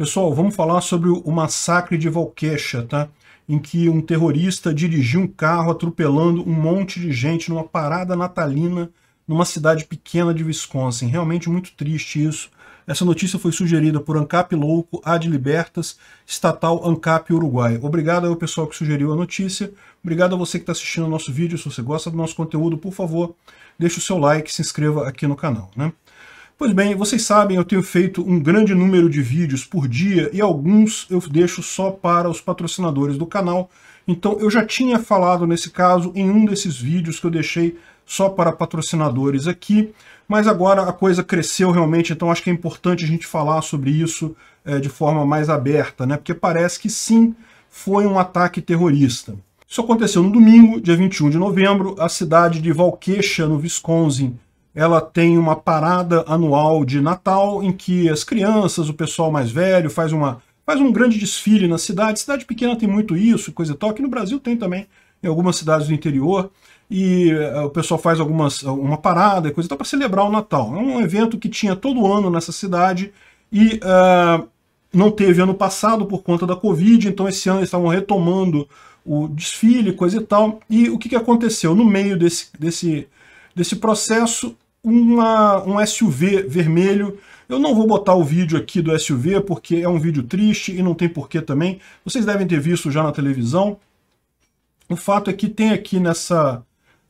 Pessoal, vamos falar sobre o massacre de Valqueixa, tá? Em que um terrorista dirigiu um carro atropelando um monte de gente numa parada natalina numa cidade pequena de Wisconsin. Realmente muito triste isso. Essa notícia foi sugerida por Ancap Louco, Ad Libertas, Estatal Ancap Uruguai. Obrigado ao pessoal que sugeriu a notícia. Obrigado a você que está assistindo o nosso vídeo. Se você gosta do nosso conteúdo, por favor, deixe o seu like, se inscreva aqui no canal. Né? Pois bem, vocês sabem, eu tenho feito um grande número de vídeos por dia e alguns eu deixo só para os patrocinadores do canal. Então eu já tinha falado nesse caso em um desses vídeos que eu deixei só para patrocinadores aqui, mas agora a coisa cresceu realmente, então acho que é importante a gente falar sobre isso é, de forma mais aberta, né? porque parece que sim, foi um ataque terrorista. Isso aconteceu no domingo, dia 21 de novembro, a cidade de Valquecha, no Wisconsin, ela tem uma parada anual de Natal em que as crianças, o pessoal mais velho, faz, uma, faz um grande desfile na cidade. Cidade pequena tem muito isso, coisa e tal, que no Brasil tem também, em algumas cidades do interior. E eh, o pessoal faz algumas, uma parada e coisa e tal para celebrar o Natal. É um evento que tinha todo ano nessa cidade e uh, não teve ano passado por conta da Covid, então esse ano eles estavam retomando o desfile, coisa e tal. E o que, que aconteceu? No meio desse, desse, desse processo, uma, um SUV vermelho. Eu não vou botar o vídeo aqui do SUV porque é um vídeo triste e não tem porquê também. Vocês devem ter visto já na televisão. O fato é que tem aqui nessa...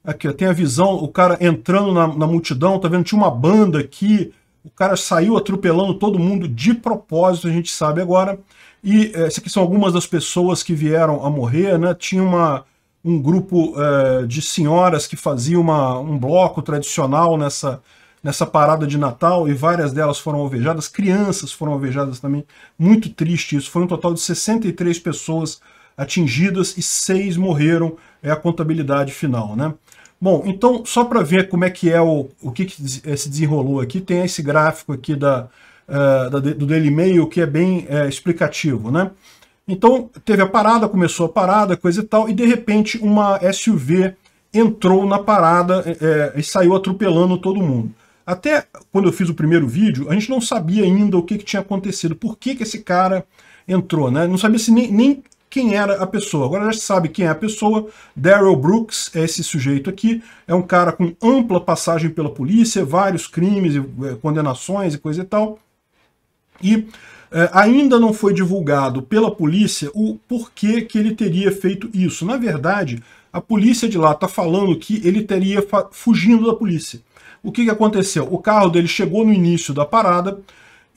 Aqui, tem a visão, o cara entrando na, na multidão, tá vendo? Tinha uma banda aqui, o cara saiu atropelando todo mundo de propósito, a gente sabe agora. E eh, essas aqui são algumas das pessoas que vieram a morrer, né? Tinha uma, um grupo eh, de senhoras que fazia uma, um bloco tradicional nessa, nessa parada de Natal e várias delas foram alvejadas, crianças foram alvejadas também. Muito triste isso. Foi um total de 63 pessoas atingidas e seis morreram, é a contabilidade final, né? Bom, então, só para ver como é que é o, o que, que eh, se desenrolou aqui, tem esse gráfico aqui da, uh, da do Daily Mail que é bem uh, explicativo, né? Então teve a parada, começou a parada, coisa e tal, e de repente uma SUV entrou na parada é, é, e saiu atropelando todo mundo. Até quando eu fiz o primeiro vídeo, a gente não sabia ainda o que, que tinha acontecido, por que, que esse cara entrou, né? Não sabia se nem, nem quem era a pessoa. Agora já se sabe quem é a pessoa. Daryl Brooks é esse sujeito aqui. É um cara com ampla passagem pela polícia, vários crimes, e, é, condenações e coisa e tal. E eh, ainda não foi divulgado pela polícia o porquê que ele teria feito isso. Na verdade, a polícia de lá está falando que ele teria fugindo da polícia. O que, que aconteceu? O carro dele chegou no início da parada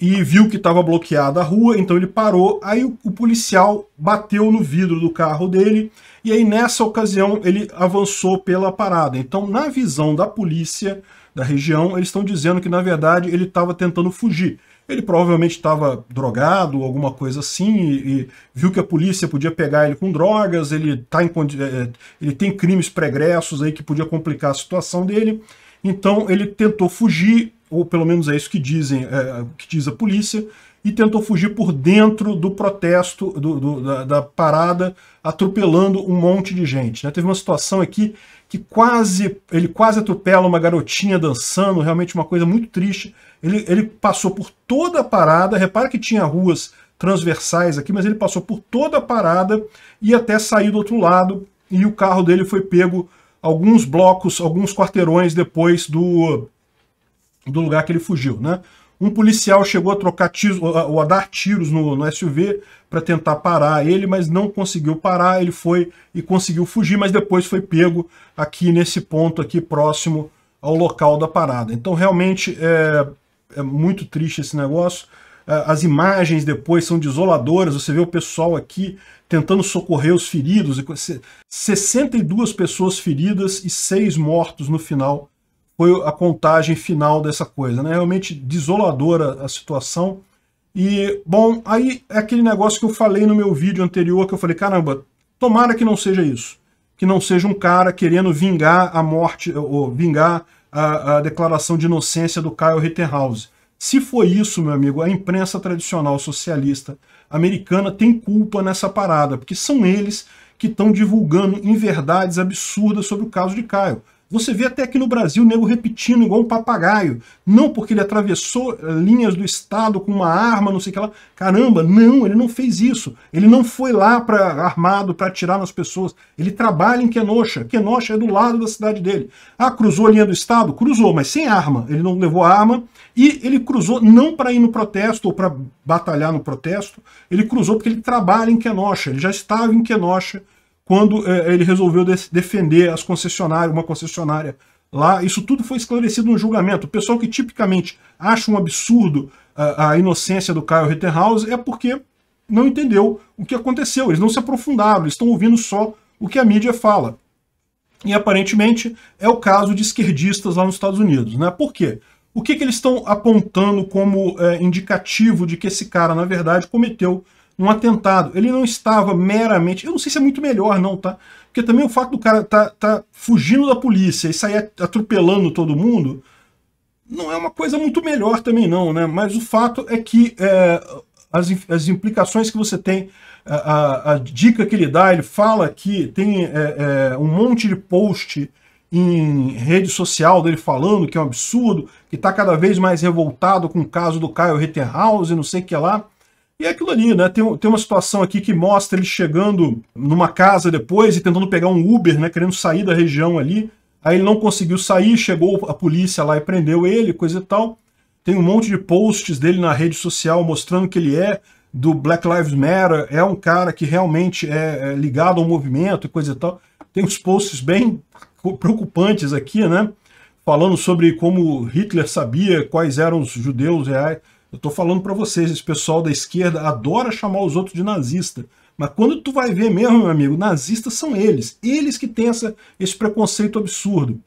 e viu que estava bloqueada a rua, então ele parou. Aí o, o policial bateu no vidro do carro dele e aí nessa ocasião ele avançou pela parada. Então, na visão da polícia da região, eles estão dizendo que na verdade ele estava tentando fugir ele provavelmente estava drogado, alguma coisa assim, e, e, viu que a polícia podia pegar ele com drogas, ele, tá em, é, é, ele tem crimes pregressos aí que podia complicar a situação dele. Então ele tentou fugir, ou pelo menos é isso que dizem, é, é que diz a polícia, e tentou fugir por dentro do protesto, do, do, da, da, parada, atropelando um monte de gente. Né? Teve uma situação aqui que quase ele quase atropela uma garotinha dançando, realmente uma coisa muito triste. Ele, ele passou por toda a parada, repara que tinha ruas transversais aqui, mas ele passou por toda a parada e até sair do outro lado, e o carro dele foi pego alguns blocos, alguns quarteirões depois do, do lugar que ele fugiu, né? Um policial chegou a trocar tiros, ou a dar tiros no, no SUV para tentar parar ele, mas não conseguiu parar. Ele foi e conseguiu fugir, mas depois foi pego aqui nesse ponto aqui próximo ao local da parada. Então realmente é, é muito triste esse negócio. É, as imagens depois são desoladoras. Você vê o pessoal aqui tentando socorrer os feridos. 62 pessoas feridas e seis mortos no final foi a contagem final dessa coisa, né? Realmente desoladora a situação. E, bom, aí é aquele negócio que eu falei no meu vídeo anterior, que eu falei, caramba, tomara que não seja isso. Que não seja um cara querendo vingar a morte, ou vingar a, a declaração de inocência do Kyle Rittenhouse. Se foi isso, meu amigo, a imprensa tradicional socialista americana tem culpa nessa parada, porque são eles que estão divulgando inverdades absurdas sobre o caso de Caio. Você vê até aqui no Brasil o nego repetindo igual um papagaio. Não porque ele atravessou eh, linhas do Estado com uma arma, não sei o que lá. Caramba, não, ele não fez isso. Ele não foi lá pra, armado para atirar nas pessoas. Ele trabalha em Kenosha. Kenosha é do lado da cidade dele. Ah, cruzou a linha do Estado? Cruzou, mas sem arma. Ele não levou arma. E ele cruzou não para ir no protesto ou para batalhar no protesto. Ele cruzou porque ele trabalha em Kenosha. Ele já estava em Kenosha quando é, ele resolveu de defender as concessionárias, uma concessionária lá. Isso tudo foi esclarecido no julgamento. O pessoal que tipicamente acha um absurdo a, a inocência do Kyle Rittenhouse é porque não entendeu o que aconteceu, eles não se aprofundaram, eles estão ouvindo só o que a mídia fala. E aparentemente é o caso de esquerdistas lá nos Estados Unidos. Né? Por quê? O que, que eles estão apontando como é, indicativo de que esse cara, na verdade, cometeu num atentado. Ele não estava meramente. Eu não sei se é muito melhor, não, tá? Porque também o fato do cara tá, tá fugindo da polícia e sair atropelando todo mundo não é uma coisa muito melhor também, não, né? Mas o fato é que é, as, as implicações que você tem, a, a, a, dica que ele dá, ele fala que tem é, é, um monte de post em rede social dele falando que é um absurdo, que está cada vez mais revoltado com o caso do Caio Rittenhouse, não sei o que lá. E é aquilo ali, né? Tem, tem uma situação aqui que mostra ele chegando numa casa depois e tentando pegar um Uber, né? Querendo sair da região ali. Aí ele não conseguiu sair, chegou a polícia lá e prendeu ele, coisa e tal. Tem um monte de posts dele na rede social mostrando que ele é do Black Lives Matter, é um cara que realmente é, é ligado ao movimento e coisa e tal. Tem uns posts bem preocupantes aqui, né? Falando sobre como Hitler sabia quais eram os judeus reais. Eu estou falando para vocês, esse pessoal da esquerda adora chamar os outros de nazista. Mas quando tu vai ver mesmo, meu amigo, nazistas são eles. Eles que têm essa, esse preconceito absurdo.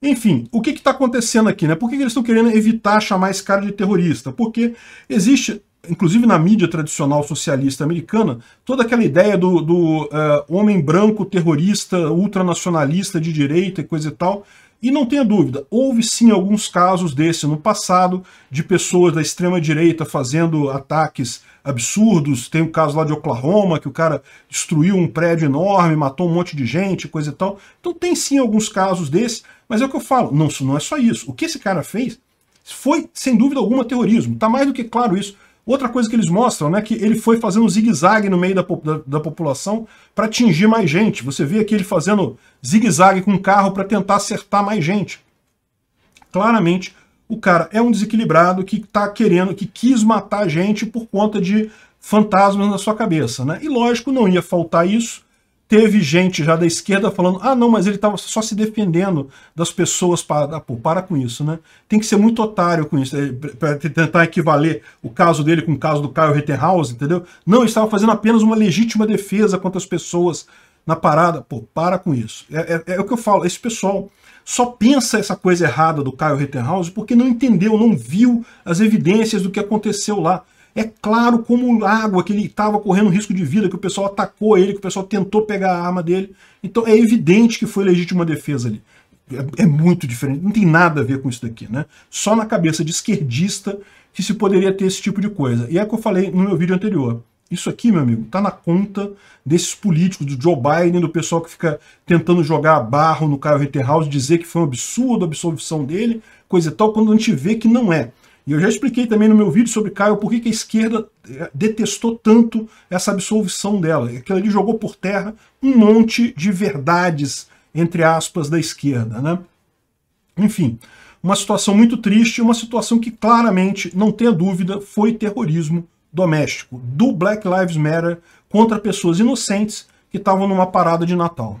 Enfim, o que está acontecendo aqui? Né? Por que, que eles estão querendo evitar chamar esse cara de terrorista? Porque existe, inclusive na mídia tradicional socialista americana, toda aquela ideia do, do uh, homem branco terrorista, ultranacionalista de direita e coisa e tal, e não tenha dúvida, houve sim alguns casos desse no passado, de pessoas da extrema-direita fazendo ataques absurdos. Tem o caso lá de Oklahoma, que o cara destruiu um prédio enorme, matou um monte de gente, coisa e tal. Então tem sim alguns casos desse, mas é o que eu falo, não, não é só isso. O que esse cara fez foi, sem dúvida alguma, terrorismo. Está mais do que claro isso. Outra coisa que eles mostram é né, que ele foi fazendo zigue-zague no meio da, da, da população para atingir mais gente. Você vê aqui ele fazendo zigue-zague com o carro para tentar acertar mais gente. Claramente, o cara é um desequilibrado que está querendo, que quis matar gente por conta de fantasmas na sua cabeça. Né? E lógico, não ia faltar isso teve gente já da esquerda falando ah, não, mas ele estava só se defendendo das pessoas. Para, ah, pô, para com isso, né? Tem que ser muito otário com isso, é, para tentar equivaler o caso dele com o caso do Caio Rittenhouse, entendeu? Não, ele estava fazendo apenas uma legítima defesa contra as pessoas na parada. Pô, para com isso. É, é, é o que eu falo, esse pessoal só pensa essa coisa errada do Caio Rittenhouse porque não entendeu, não viu as evidências do que aconteceu lá. É claro como água que ele estava correndo risco de vida, que o pessoal atacou ele, que o pessoal tentou pegar a arma dele. Então é evidente que foi legítima defesa ali. É, é muito diferente, não tem nada a ver com isso daqui, né? Só na cabeça de esquerdista que se poderia ter esse tipo de coisa. E é o que eu falei no meu vídeo anterior. Isso aqui, meu amigo, tá na conta desses políticos, do Joe Biden, do pessoal que fica tentando jogar barro no Caio House dizer que foi um absurdo a absolvição dele, coisa e tal, quando a gente vê que não é. E eu já expliquei também no meu vídeo sobre Caio por que a esquerda eh, detestou tanto essa absolvição dela. que ela jogou por terra um monte de verdades, entre aspas, da esquerda. Né? Enfim, uma situação muito triste, uma situação que claramente, não tenha dúvida, foi terrorismo doméstico do Black Lives Matter contra pessoas inocentes que estavam numa parada de Natal.